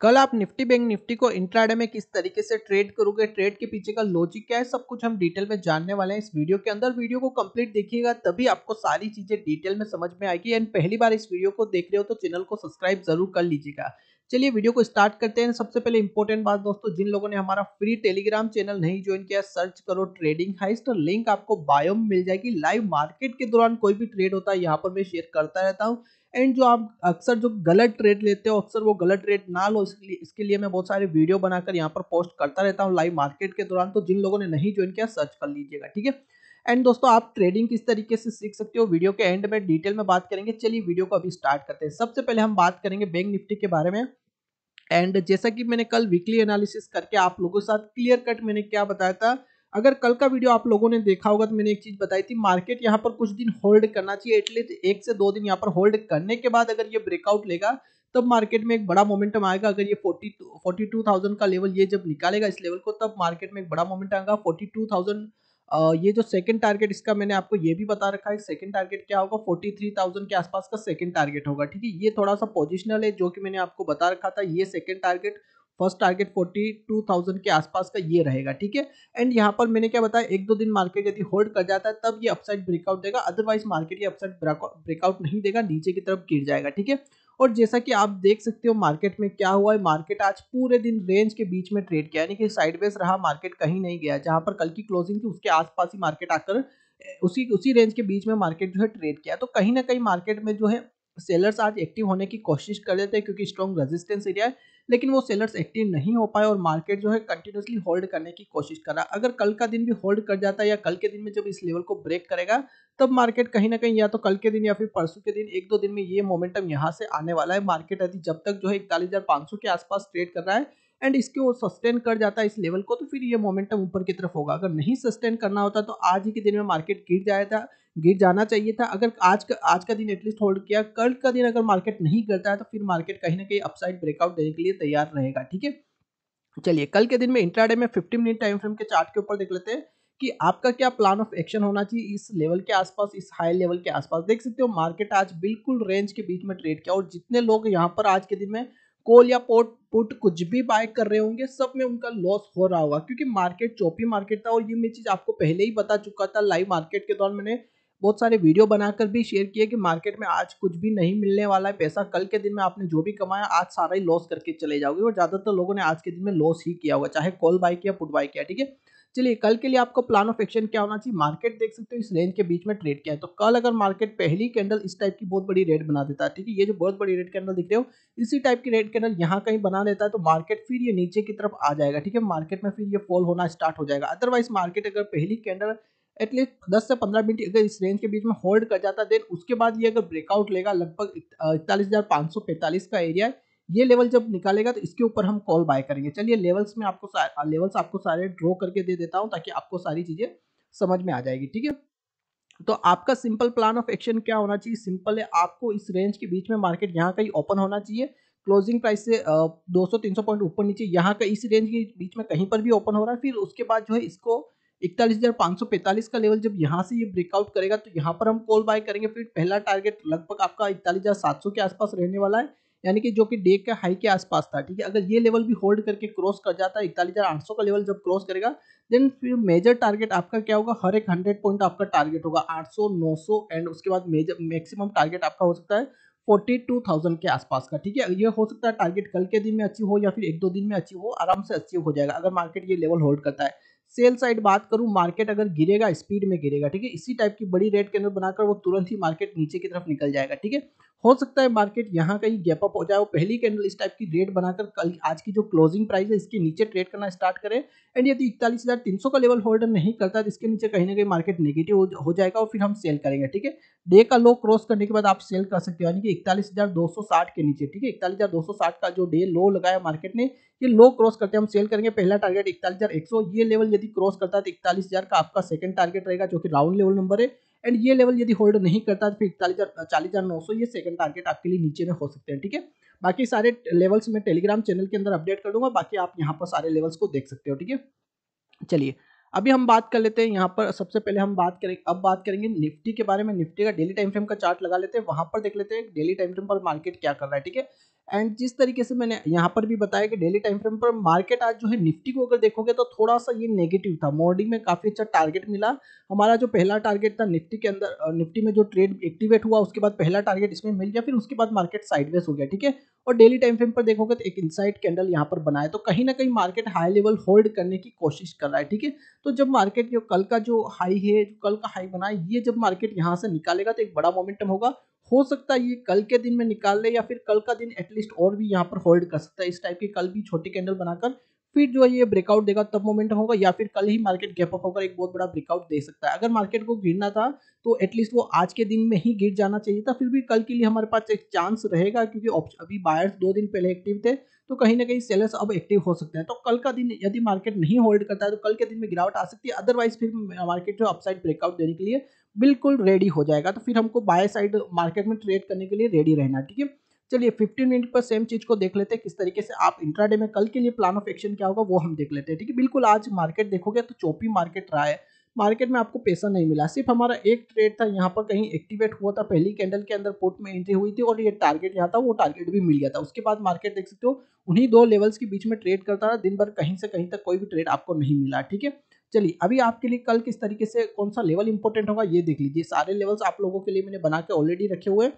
कल आप Nifty bank Nifty को इंट्राडे में किस तरीके से ट्रेड करोगे ट्रेड के पीछे का लॉजिक क्या है सब कुछ हम डिटेल में जानने वाले हैं इस वीडियो के अंदर वीडियो को कंप्लीट देखिएगा तभी आपको सारी चीजें डिटेल में समझ में आएगी एंड पहली बार इस वीडियो को देख रहे हो तो चैनल को सब्सक्राइब जरूर कर लीजिएगा चलिए वीडियो को स्टार्ट करते हैं सबसे पहले इंपॉर्टेंट बात दोस्तों जिन लोगों ने हमारा फ्री टेलीग्राम चैनल नहीं ज्वाइन किया सर्च करो ट्रेडिंग हाइस्ट लिंक आपको बायो में मिल जाएगी लाइव मार्केट के दौरान कोई भी ट्रेड होता है यहाँ पर मैं शेयर करता रहता हूँ एंड जो आप अक्सर जो गलत ट्रेड लेते हो अक्सर वो गलत ट्रेड ना लो इसलिए इसके लिए मैं बहुत सारे वीडियो बनाकर यहाँ पर पोस्ट करता रहता हूँ लाइव मार्केट के दौरान तो जिन लोगों ने नहीं ज्वाइन किया सर्च कर लीजिएगा ठीक है एंड दोस्तों आप ट्रेडिंग किस तरीके से सीख सकते हो वीडियो के एंड में डिटेल में बात करेंगे चलिए वीडियो को अभी स्टार्ट करते हैं सबसे पहले हम बात करेंगे बैंक निफ्टी के बारे में एंड जैसा कि मैंने कल वीकली एनालिसिस करके आप लोगों के साथ क्लियर कट मैंने क्या बताया था अगर कल का वीडियो आप लोगों ने देखा होगा तो मैंने एक चीज़ बताई थी मार्केट यहाँ पर कुछ दिन होल्ड करना चाहिए एटलीस्ट एक से दो दिन यहाँ पर होल्ड करने के बाद अगर ये ब्रेकआउट लेगा तब मार्केट में एक बड़ा मोमेंटम आएगा अगर ये फोर्टी फोर्टी टू थाउजेंड का लेवल ये जब निकालेगा इस लेवल को तब मार्केट में एक बड़ा मोमेंटम आएगा फोर्टी ये जो सेकंड टारगेट इसका मैंने आपको ये भी बता रखा है सेकंड टारगेट क्या होगा 43,000 के आसपास का सेकंड टारगेट होगा ठीक है ये थोड़ा सा पोजिशनल है जो कि मैंने आपको बता रखा था ये सेकंड टारगेट फर्स्ट टारगेट 42,000 के आसपास का ये रहेगा ठीक है एंड यहाँ पर मैंने क्या बताया एक दो दिन मार्केट यदि होल्ड कर जाता है तब ये अपसाइड ब्रेकआउट देगा अदरवाइज मार्केट ये अपसाइड ब्रेकआउट नहीं देगा नीचे की तरफ गिर जाएगा ठीक है और जैसा कि आप देख सकते हो मार्केट में क्या हुआ है मार्केट आज पूरे दिन रेंज के बीच में ट्रेड किया यानी कि साइडवेज रहा मार्केट कहीं नहीं गया जहां पर कल की क्लोजिंग थी उसके आसपास ही मार्केट आकर उसी उसी रेंज के बीच में मार्केट जो है ट्रेड किया तो कहीं ना कहीं मार्केट में जो है सेलर्स आज एक्टिव होने की कोशिश कर रहे थे क्योंकि स्ट्रॉन्ग रेजिस्टेंस एरिया है लेकिन वो सेलर्स एक्टिव नहीं हो पाए और मार्केट जो है कंटिन्यूसली होल्ड करने की कोशिश कर रहा है अगर कल का दिन भी होल्ड कर जाता है या कल के दिन में जब इस लेवल को ब्रेक करेगा तब मार्केट कहीं ना कहीं या तो कल के दिन या फिर परसों के दिन एक दो दिन में ये मोमेंटम यहाँ से आने वाला है मार्केट अभी जब तक जो है इकतालीस के आसपास ट्रेड कर रहा है एंड इसके वो सस्टेन कर जाता है इस लेवल को तो फिर ये मोमेंटम ऊपर की तरफ होगा अगर नहीं सस्टेन करना होता तो आज ही के दिन में मार्केट गिर जाया था गिर जाना चाहिए था अगर आज का आज का दिन एटलीस्ट होल्ड किया कल का दिन अगर मार्केट नहीं गिरता है तो फिर मार्केट कहीं ना कहीं अपसाइड ब्रेकआउट देने के लिए तैयार रहेगा ठीक है चलिए कल के दिन में इंट्राडे में 15 मिनट टाइम फ्रेम के चार्ट के ऊपर देख लेते हैं कि आपका क्या प्लान ऑफ एक्शन होना चाहिए इस लेवल के आसपास इस हाई लेवल के आसपास देख सकते हो मार्केट आज बिल्कुल रेंज के बीच में ट्रेड किया और जितने लोग यहाँ पर आज के दिन में कोल या पोर्ट पुट कुछ भी बाय कर रहे होंगे सब में उनका लॉस हो रहा होगा क्योंकि मार्केट चौपी मार्केट था और ये मैं चीज़ आपको पहले ही बता चुका था लाइव मार्केट के दौरान मैंने बहुत सारे वीडियो बनाकर भी शेयर किए कि मार्केट में आज कुछ भी नहीं मिलने वाला है पैसा कल के दिन में आपने जो भी कमाया आज सारा ही लॉस करके चले जाओगे और ज़्यादातर लोगों ने आज के दिन में लॉस ही किया हुआ चाहे कॉल बाय किया पुट बाय किया ठीक है चलिए कल के लिए आपको प्लान ऑफ एक्शन क्या होना चाहिए मार्केट देख सकते हो इस रेंज के बीच में ट्रेड किया है तो कल अगर मार्केट पहली कैंडल इस टाइप की बहुत बड़ी रेड बना देता है ठीक है ये जो बहुत बड़ी रेड कैंडल दिख रहे हो इसी टाइप की रेड कैंडल यहाँ कहीं बना लेता है तो मार्केट फिर ये नीचे की तरफ आ जाएगा ठीक है मार्केट में फिर ये फॉल होना स्टार्ट हो जाएगा अदरवाइज मार्केट अगर पहली कैंडल एटलीस्ट 10 से 15 मिनट अगर इस रेंज के बीच में होल्ड कर जाता है देन उसके बाद ये अगर ब्रेकआउट लेगा लगभग इकतालीस का एरिया है ये लेवल जब निकालेगा तो इसके ऊपर हम कॉल बाय करेंगे चलिए लेवल्स में आपको लेवल्स आपको सारे ड्रॉ करके दे देता हूँ ताकि आपको सारी चीज़ें समझ में आ जाएगी ठीक है तो आपका सिंपल प्लान ऑफ एक्शन क्या होना चाहिए सिंपल है आपको इस रेंज के बीच में मार्केट यहाँ का ही ओपन होना चाहिए क्लोजिंग प्राइस से 200-300 पॉइंट ऊपर नीचे यहाँ का इस रेंज के बीच में कहीं पर भी ओपन हो रहा है फिर उसके बाद जो है इसको इकतालीस का लेवल जब यहाँ से ये ब्रेकआउट करेगा तो यहाँ पर हम कॉल बाय करेंगे फिर पहला टारगेट लगभग आपका इकतालीस के आसपास रहने वाला है यानी कि जो कि डे का हाई के आसपास था ठीक है अगर ये लेवल भी होल्ड करके क्रॉस कर जाता है इकतालीस हज़ार आठ सौ का लेवल जब क्रॉस करेगा देन फिर मेजर टारगेट आपका क्या होगा हर एक हंड्रेड पॉइंट आपका टारगेट होगा आठ सौ नौ सौ एंड उसके बाद मेजर मैक्सिमम टारगेट आपका हो सकता है फोर्टी टू थाउजेंड के आसपास का ठीक है ये हो सकता है टारगेट कल के दिन में अचीव हो या फिर एक दो दिन में अचीव हो आराम से अचीव हो जाएगा अगर मार्केट ये लेवल होल्ड करता है सेल साइड बात करूं मार्केट अगर गिरेगा स्पीड में गिरेगा ठीक है इसी टाइप की बड़ी रेट के अंदर बनाकर वो तुरंत ही मार्केट नीचे की तरफ निकल जाएगा ठीक है हो सकता है मार्केट यहाँ कहीं गैप अप हो जाए और पहली कैंडल इस टाइप की रेट बनाकर कल आज की जो क्लोजिंग प्राइस है इसके नीचे ट्रेड करना स्टार्ट करें एंड यदि इकतालीस हज़ार तीन सौ का लेवल होल्ड नहीं करता तो इसके नीचे कहीं ना कहीं मार्केट नेगेटिव हो जाएगा और फिर हम सेल करेंगे ठीक है डे का लो क्रॉस करने के बाद आप सेल कर सकते हो यानी कि इकतालीस हज़ार दो सौ साठ के नीचे ठीक है इकतालीस हज़ार दो सौ साठ का जो डे लो लगाया मार्केट ने ये लो क्रॉस करते हैं हम सेल करेंगे पहला टारगेट इकतालीस हज़ार एक सौ ये लेवल यदि क्रॉस करता है तो इकतालीस हज़ार का आपका सेकंड टारगेट रहेगा जो कि राउंड लेवल नंबर है एंड ये लेवल यदि होल्ड नहीं करता तो फिर इकतालीस हज़ार चालीस हज़ार नौ सौ ये सेकंड टारगेट आपके लिए नीचे में हो सकते हैं ठीक है थीके? बाकी सारे लेवल्स मैं टेलीग्राम चैनल के अंदर अपडेट कर दूंगा बाकी आप यहाँ पर सारे लेवल्स को देख सकते हो ठीक है चलिए अभी हम बात कर लेते हैं यहाँ पर सबसे पहले हम बात करें अब बात करेंगे निफ्टी के बारे में निफ्टी का डेली टाइम फ्रेम का चार्ट लगा लेते हैं वहाँ पर देख लेते हैं डेली टाइम फ्रेम पर मार्केट क्या कर रहा है ठीक है एंड जिस तरीके से मैंने यहाँ पर भी बताया कि डेली टाइम फ्रेम पर मार्केट आज जो है निफ्टी को अगर देखोगे तो थोड़ा सा ये नेगेटिव था मॉर्निंग में काफ़ी अच्छा टारगेट मिला हमारा जो पहला टारगेट था निफ्टी के अंदर निफ्टी में जो ट्रेड एक्टिवेट हुआ उसके बाद पहला टारगेट इसमें मिल गया फिर उसके बाद मार्केट साइडवेस हो गया ठीक है और डेली टाइम फ्रेम पर देखोगे तो एक इनसाइड कैंडल यहाँ पर बनाया तो कहीं ना कहीं मार्केट हाई लेवल होल्ड करने की कोशिश कर रहा है ठीक है तो जब मार्केट जो कल का जो हाई है जो कल का हाई बना है ये जब मार्केट यहाँ से निकालेगा तो एक बड़ा मोमेंटम होगा हो सकता है ये कल के दिन में निकाल ले या फिर कल का दिन एटलीस्ट और भी यहाँ पर होल्ड कर सकता है इस टाइप की कल भी छोटी कैंडल बनाकर फिर जो है ये ब्रेकआउट देगा तब मोमेंट होगा या फिर कल ही मार्केट गैप अप होकर एक बहुत बड़ा ब्रेकआउट दे सकता है अगर मार्केट को गिरना था तो एटलीस्ट वो आज के दिन में ही गिर जाना चाहिए था फिर भी कल के लिए हमारे पास एक चांस रहेगा क्योंकि अभी बायर्स दो दिन पहले एक्टिव थे तो कहीं ना कहीं सेलर्स अब एक्टिव हो सकते हैं तो कल का दिन यदि मार्केट नहीं होल्ड करता है तो कल के दिन में गिरावट आ सकती है अदरवाइज फिर मार्केट जो अपसाइड ब्रेकआउट देने के लिए बिल्कुल रेडी हो जाएगा तो फिर हमको बाय साइड मार्केट में ट्रेड करने के लिए रेडी रहना ठीक है चलिए 15 मिनट पर सेम चीज को देख लेते हैं किस तरीके से आप इंट्राडे में कल के लिए प्लान ऑफ एक्शन क्या होगा वो हम देख लेते हैं ठीक है बिल्कुल आज मार्केट देखोगे तो चौपी मार्केट रहा है मार्केट में आपको पैसा नहीं मिला सिर्फ हमारा एक ट्रेड था यहाँ पर कहीं एक्टिवेट हुआ था पहली कैंडल के अंदर पोर्ट में एंट्री हुई थी और ये टारगेट यहाँ था वो टारगेट भी मिल गया था उसके बाद मार्केट देख सकते हो उन्हीं दो लेवल्स के बीच में ट्रेड करता रहा दिन भर कहीं से कहीं तक कोई भी ट्रेड आपको नहीं मिला ठीक है चलिए अभी आपके लिए कल किस तरीके से कौन सा लेवल इंपॉर्टेंट होगा ये देख लीजिए सारे लेवल्स आप लोगों के लिए मैंने बना के ऑलरेडी रखे हुए हैं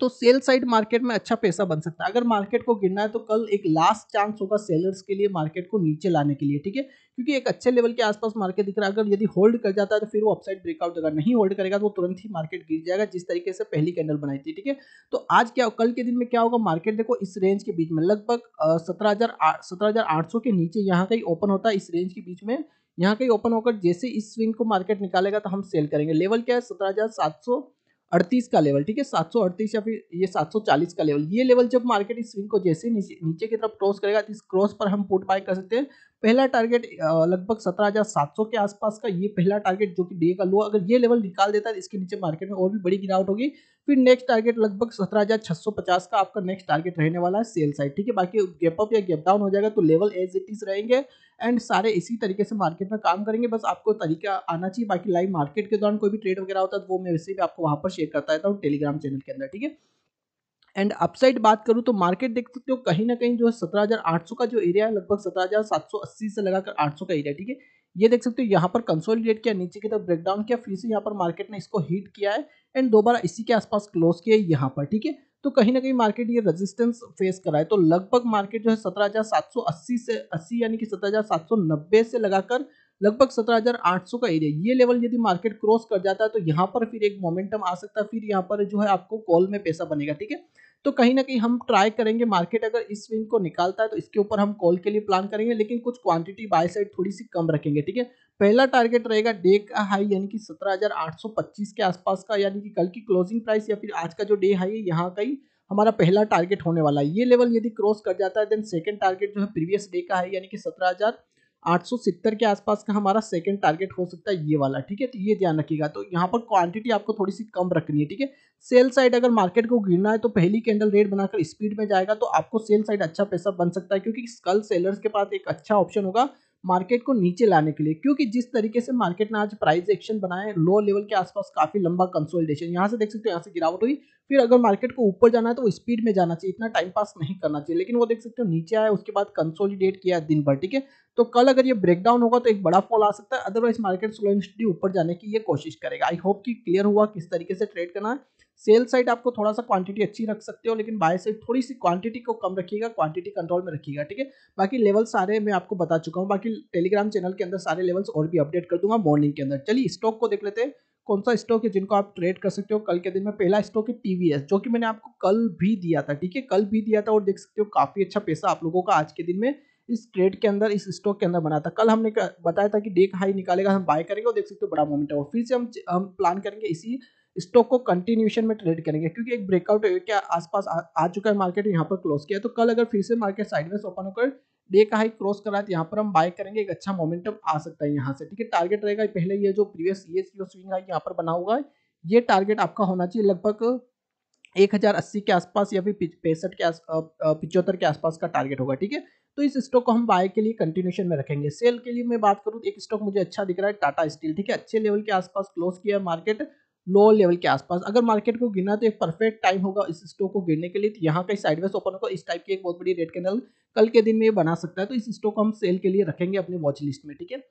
तो सेल साइड मार्केट में अच्छा पैसा बन सकता है अगर मार्केट को गिरना है तो कल एक लास्ट चांस होगा सेलर्स के लिए मार्केट को नीचे लाने के लिए ठीक है क्योंकि एक अच्छे लेवल के आसपास मार्केट दिख रहा है अगर यदि होल्ड कर जाता है तो फिर वो अपसाइड ब्रेकआउट देगा नहीं होल्ड करेगा तो तुरंत ही मार्केट गिर जाएगा जिस तरीके से पहली कैंडल बनाई थी ठीक है तो आज क्या कल के दिन में क्या होगा मार्केट देखो इस रेंज के बीच में लगभग सत्रह के नीचे यहाँ का ही ओपन होता है इस रेंज के बीच में यहाँ का ही ओपन होकर जैसे इस स्विंग को मार्केट निकालेगा तो हम सेल करेंगे लेवल क्या है सत्रह अड़तीस का लेवल ठीक है सात सौ अड़तीस या फिर ये सात सौ चालीस का लेवल ये लेवल जब मार्केट इस स्विंग को जैसे नीचे नीचे की तरफ क्रॉस करेगा तो इस क्रॉस पर हम पुट बाय कर सकते हैं पहला टारगेट लगभग सत्रह हजार सात सौ के आसपास का ये पहला टारगेट जो कि डे का लो अगर ये लेवल निकाल देता है इसके नीचे मार्केट में और भी बड़ी गिरावट होगी फिर नेक्स्ट टारगेट लगभग सत्रह हजार छह सौ पचास का आपका नेक्स्ट टारगेट रहने वाला है सेल साइड ठीक है बाकी गैप अप या गैप डाउन हो जाएगा तो लेवल एज इट इज रहेंगे एंड सारे इसी तरीके से मार्केट में काम करेंगे बस आपको तरीका आना चाहिए बाकी लाइव मार्केट के दौरान कोई भी ट्रेड वगैरह होता है तो वो मैं वैसे भी आपको वहाँ पर शेयर करता रहता हूँ टेलीग्राम चैनल के अंदर ठीक है एंड अपसाइड बात करूं तो मार्केट देख सकते हो कहीं ना कहीं जो है सौ का जो एरिया है लगभग अस्सी से लगाकर सौ का एरिया ठीक है ये देख सकते हो यहाँ पर कंसोलिडेट किया नीचे की तरफ ब्रेकडाउन किया फिर से यहाँ पर मार्केट ने इसको हीट किया है एंड दोबारा इसी के आसपास क्लोज किया है यहाँ पर ठीक है तो कहीं ना कहीं मार्केट ये रेजिस्टेंस फेस करा है तो लगभग मार्केट जो है 17,780 से 80 यानी कि 17,790 से लगाकर लगभग 17,800 का एरिया ये लेवल यदि मार्केट क्रॉस कर जाता है तो यहाँ पर फिर एक मोमेंटम आ सकता है फिर यहाँ पर जो है आपको कॉल में पैसा बनेगा ठीक है तो कहीं ना कहीं हम ट्राई करेंगे मार्केट अगर इस स्विंग को निकालता है तो इसके ऊपर हम कॉल के लिए प्लान करेंगे लेकिन कुछ क्वांटिटी बाय साइड थोड़ी सी कम रखेंगे ठीक है पहला टारगेट रहेगा डे का हाई यानी कि 17,825 के आसपास का यानी कि कल की क्लोजिंग प्राइस या फिर आज का जो डे हाई है यहाँ का ही हमारा पहला टारगेट होने वाला है ये लेवल यदि क्रॉस कर जाता है देन सेकंड टारगेट जो है प्रीवियस डे का है यानी कि सत्रह 870 के आसपास का हमारा सेकंड टारगेट हो सकता है ये वाला ठीक है तो ये ध्यान रखिएगा तो यहाँ पर क्वांटिटी आपको थोड़ी सी कम रखनी है ठीक है सेल साइड अगर मार्केट को गिरना है तो पहली कैंडल रेट बनाकर स्पीड में जाएगा तो आपको सेल साइड अच्छा पैसा बन सकता है क्योंकि कल सेलर्स के पास एक अच्छा ऑप्शन होगा मार्केट को नीचे लाने के लिए क्योंकि जिस तरीके से मार्केट ने आज प्राइस एक्शन बनाया है लो लेवल के आसपास काफी लंबा कंसोलिडेशन यहाँ से देख सकते हो यहाँ से गिरावट हुई फिर अगर मार्केट को ऊपर जाना है तो वो स्पीड में जाना चाहिए इतना टाइम पास नहीं करना चाहिए लेकिन वो देख सकते हो नीचे आया उसके बाद कंसोलिडेट किया दिन भर ठीक है तो कल अगर ये ब्रेकडाउन होगा तो एक बड़ा फॉल आ सकता है अदरवाइज मार्केट स्लो ऊपर जाने की ये कोशिश करेगा आई होप कि क्लियर हुआ किस तरीके से ट्रेड करना है सेल साइड आपको थोड़ा सा क्वांटिटी अच्छी रख सकते हो लेकिन बाय साइड थोड़ी सी क्वांटिटी को कम रखिएगा क्वांटिटी कंट्रोल में रखिएगा ठीक है बाकी लेवल सारे मैं आपको बता चुका हूँ बाकी टेलीग्राम चैनल के अंदर सारे लेवल्स और भी अपडेट कर दूंगा मॉर्निंग के अंदर चलिए स्टॉक को देख लेते हैं कौन सा स्टॉक है जिनको आप ट्रेड कर सकते हो कल के दिन में पहला स्टॉक है टीवीएस जो कि मैंने आपको कल भी दिया था ठीक है कल भी दिया था और देख सकते हो काफ़ी अच्छा पैसा आप लोगों का आज के दिन में इस ट्रेड के अंदर इस स्टॉक के अंदर बना था कल हमने बताया था कि डेक हाई निकालेगा हम बाय करेंगे और देख सकते हो बड़ा मोमेंट है और फिर से हम हम प्लान करेंगे इसी स्टॉक को कंटिन्यूशन में ट्रेड करेंगे क्योंकि एक ब्रेकआउट क्या आसपास आ, आ चुका है मार्केट यहाँ पर क्लोज किया तो कल अगर फिर से मार्केट साइडवेज ओपन होकर डे का हाई क्रॉस कर रहा है तो यहाँ पर हम बाय करेंगे एक अच्छा मोमेंटम आ सकता है यहाँ से ठीक है टारगेट रहेगा पहले ये जो प्रीवियस ये जो स्विंग है यहाँ पर बना हुआ है ये टारगेट आपका होना चाहिए लगभग एक हज़ार अस्सी के आसपास या फिर पैंसठ के आस पिचहत्तर के आसपास का टारगेट होगा ठीक है तो इस स्टॉक को हम बाय के लिए कंटिन्यूशन में रखेंगे सेल के लिए मैं बात करूँ तो एक स्टॉक मुझे अच्छा दिख रहा है टाटा स्टील ठीक है अच्छे लेवल के आसपास क्लोज किया है मार्केट लो लेवल के आसपास अगर मार्केट को गिरना तो एक परफेक्ट टाइम होगा इस स्टॉक को गिरने के लिए तो यहाँ का साइडवेज ओपन होगा इस टाइप की एक बहुत बड़ी रेड कैंडल कल के दिन में ये बना सकता है तो इस स्टॉक को हम सेल के लिए रखेंगे अपने वॉच लिस्ट में ठीक है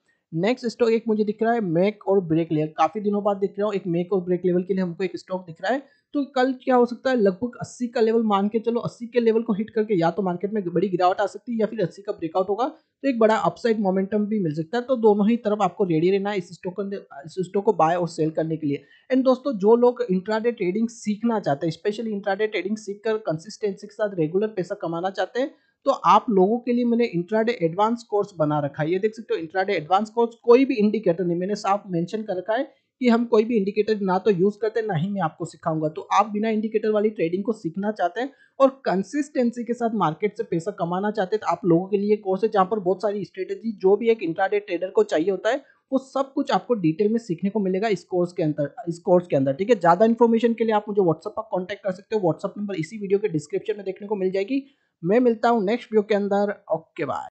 नेक्स्ट स्टॉक एक मुझे दिख रहा है मेक और ब्रेक लेवल काफी दिनों बाद दिख रहा हूँ एक मेक और ब्रेक लेवल के लिए हमको एक स्टॉक दिख रहा है तो कल क्या हो सकता है लगभग अस्सी का लेवल मान के चलो अस्सी के लेवल को हिट करके या तो मार्केट में बड़ी गिरावट आ सकती है या फिर अस्सी का ब्रेकआउट होगा तो एक बड़ा अपसाइड मोमेंटम भी मिल सकता है तो दोनों ही तरफ आपको रेडी रहना है इस स्टॉक इस स्टॉक को बाय और सेल करने के लिए एंड दोस्तों जो लोग इंट्राडे ट्रेडिंग सीखना चाहते हैं स्पेशली इंट्राडे ट्रेडिंग सीख कर कंसिस्टेंसी के साथ रेगुलर पैसा कमाना चाहते हैं तो आप लोगों के लिए मैंने इंट्राडे एडवांस कोर्स बना रखा है ये देख सकते हो इंट्राडे एडवांस कोर्स कोई भी इंडिकेटर नहीं मैंने साफ मेंशन कर रखा है कि हम कोई भी इंडिकेटर ना तो यूज़ करते ना ही मैं आपको सिखाऊंगा तो आप बिना इंडिकेटर वाली ट्रेडिंग को सीखना चाहते हैं और कंसिस्टेंसी के साथ मार्केट से पैसा कमाना चाहते हैं तो आप लोगों के लिए कोर्स है जहाँ पर बहुत सारी स्ट्रेटेजी जो भी एक इंट्राडे ट्रेडर को चाहिए होता है वो सब कुछ आपको डिटेल में सीखने को मिलेगा इस कोर्स के अंदर इस कोर्स के अंदर ठीक है ज़्यादा इन्फॉर्मेशन के लिए आप मुझे व्हाट्सअप पर कॉन्टैक्ट कर सकते हो व्हाट्सअप नंबर इसी वीडियो के डिस्क्रिप्शन में देखने को मिल जाएगी मैं मिलता हूँ नेक्स्ट वीडियो के अंदर ओके बाय